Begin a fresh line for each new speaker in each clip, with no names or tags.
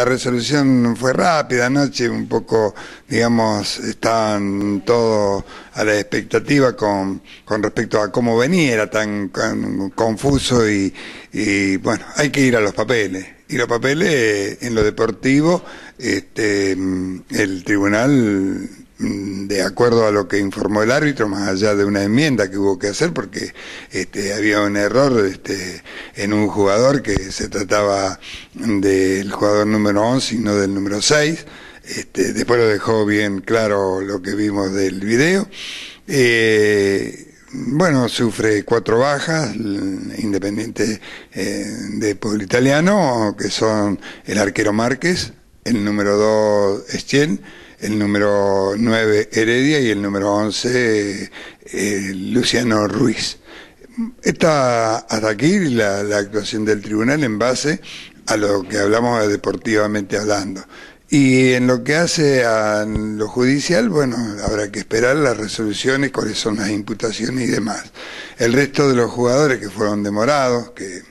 La resolución fue rápida anoche, un poco, digamos, estaban todos a la expectativa con, con respecto a cómo venía, era tan confuso y, y bueno, hay que ir a los papeles. Y los papeles, en lo deportivo, este, el tribunal Mm, de acuerdo a lo que informó el árbitro, más allá de una enmienda que hubo que hacer porque este, había un error este, en un jugador que se trataba del jugador número 11 y no del número 6. Este, después lo dejó bien claro lo que vimos del video. Eh, bueno, sufre cuatro bajas, mm, independiente eh, del pueblo italiano, que son el arquero Márquez, el número 2 estien el número 9 Heredia y el número 11 eh, Luciano Ruiz. Está hasta aquí la, la actuación del tribunal en base a lo que hablamos deportivamente hablando. Y en lo que hace a lo judicial, bueno, habrá que esperar las resoluciones, cuáles son las imputaciones y demás. El resto de los jugadores que fueron demorados, que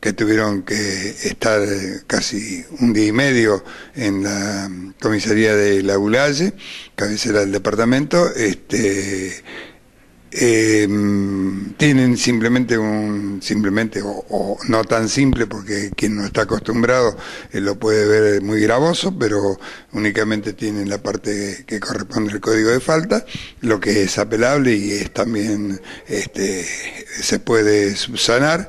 que tuvieron que estar eh, casi un día y medio en la comisaría de La Gulalle, cabecera del departamento, este, em, tienen simplemente un simplemente o, no tan simple porque quien no está acostumbrado eh, lo puede ver muy gravoso pero únicamente tienen la parte que corresponde al código de falta lo que es apelable y es también este, se puede subsanar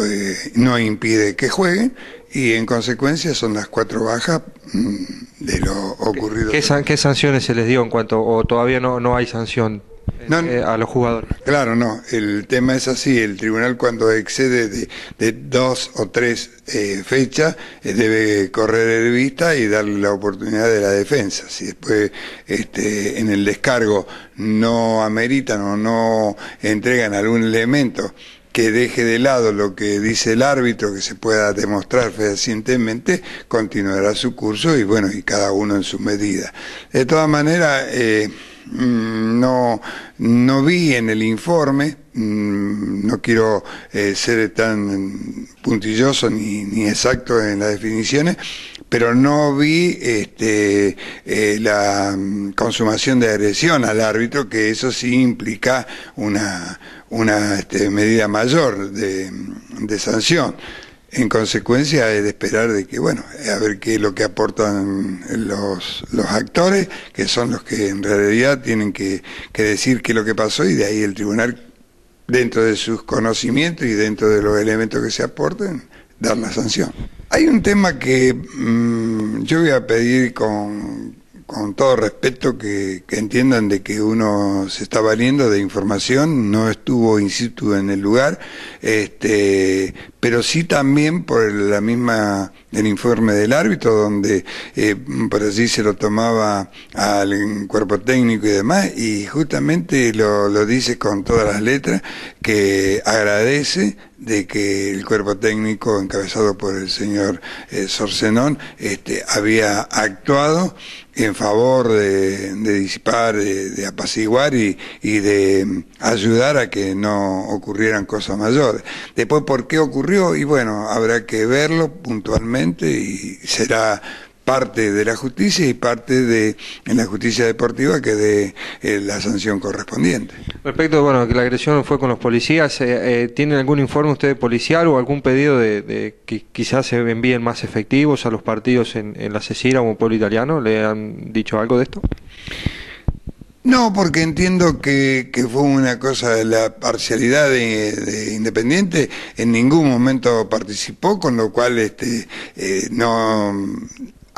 eh, no impide que jueguen y en consecuencia son las cuatro bajas mm, de lo ocurrido.
¿Qué, sanciones se les dio en cuanto, o todavía no, hay sanción eh, a los jugadores?
Claro, no, el tema es así, el tribunal cuando excede de, dos o tres eh, fechas debe correr de vista y darle la oportunidad de la defensa. Si después este, en el descargo no ameritan o no entregan algún elemento que deje de lado lo que dice el árbitro, que se pueda demostrar fehacientemente, continuará su curso y bueno, y cada uno en su medida. De todas maneras, eh, Mm, no, no vi en el informe, mm, no quiero eh, ser tan puntilloso ni, exacto en las definiciones, pero no vi este, eh, la mm, consumación de agresión al árbitro, que eso sí implica una, una este, medida mayor de, de sanción. En consecuencia es de esperar de que, bueno, a ver qué es lo que aportan los, actores, que son los que en realidad tienen que, decir qué es lo que pasó y de ahí el tribunal, dentro de sus conocimientos y dentro de los elementos que se aporten, dar la sanción. Hay un tema que mm, yo voy a pedir con, todo respeto que, que, entiendan de que uno se está valiendo de información, no estuvo in situ en el lugar, este, pero sí también por la misma el informe del árbitro donde eh, por allí se lo tomaba al cuerpo técnico y demás y justamente lo, lo dice con todas las letras que agradece de que el cuerpo técnico encabezado por el señor eh, Sorcenón este, había actuado en favor de, disipar, de, apaciguar y, y, de mm, ayudar a que no ocurrieran cosas mayores. Después, ¿por qué ocurrió? y bueno, habrá que verlo puntualmente y será parte de la justicia y parte de en la justicia deportiva que de eh, la sanción correspondiente.
Respecto, bueno, que la agresión fue con los policías, eh, eh ¿tienen algún informe ustedes policial o algún pedido de, que quizás se envíen más efectivos a los partidos en, la cesira o en Pueblo Italiano? ¿Le han dicho algo de esto?
No, porque entiendo que, fue una cosa de la parcialidad de, Independiente, en ningún momento participó, con lo cual este, eh, no,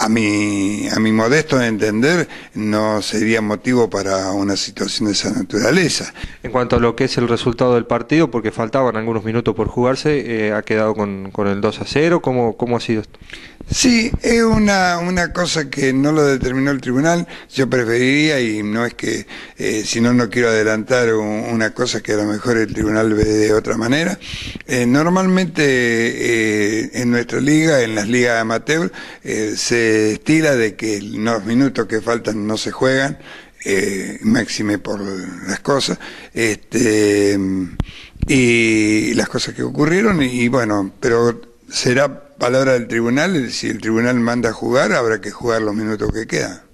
a mi, a mi modesto entender, no sería motivo para una situación de esa
naturaleza. En cuanto a lo que es el resultado del partido, porque faltaban algunos minutos por jugarse, eh, ha quedado con, el 2 a 0, ¿cómo, ha sido esto? Sí, es una, una cosa que no lo determinó el tribunal, yo preferiría y no
es que, eh, si no, no quiero adelantar una cosa que a lo mejor el tribunal ve de otra manera. Eh, normalmente en nuestra liga, en las ligas amateur, se Estila de que los minutos que faltan no se juegan, eh, máxime por las cosas, este, y las cosas que ocurrieron, y, bueno, pero será palabra del tribunal, si el tribunal manda a jugar, habrá que jugar los minutos que quedan.